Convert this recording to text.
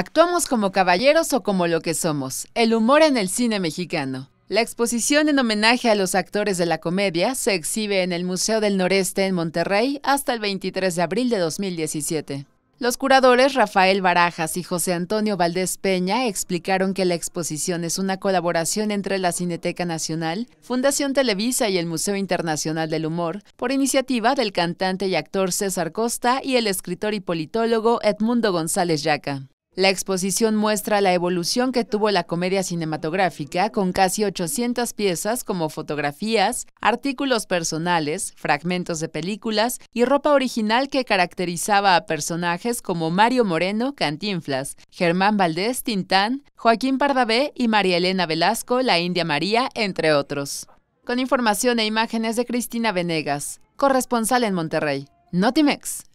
¿Actuamos como caballeros o como lo que somos? El humor en el cine mexicano. La exposición en homenaje a los actores de la comedia se exhibe en el Museo del Noreste en Monterrey hasta el 23 de abril de 2017. Los curadores Rafael Barajas y José Antonio Valdés Peña explicaron que la exposición es una colaboración entre la Cineteca Nacional, Fundación Televisa y el Museo Internacional del Humor, por iniciativa del cantante y actor César Costa y el escritor y politólogo Edmundo González Yaca. La exposición muestra la evolución que tuvo la comedia cinematográfica con casi 800 piezas como fotografías, artículos personales, fragmentos de películas y ropa original que caracterizaba a personajes como Mario Moreno, Cantinflas, Germán Valdés, Tintán, Joaquín Pardavé y María Elena Velasco, la India María, entre otros. Con información e imágenes de Cristina Venegas, corresponsal en Monterrey. Notimex.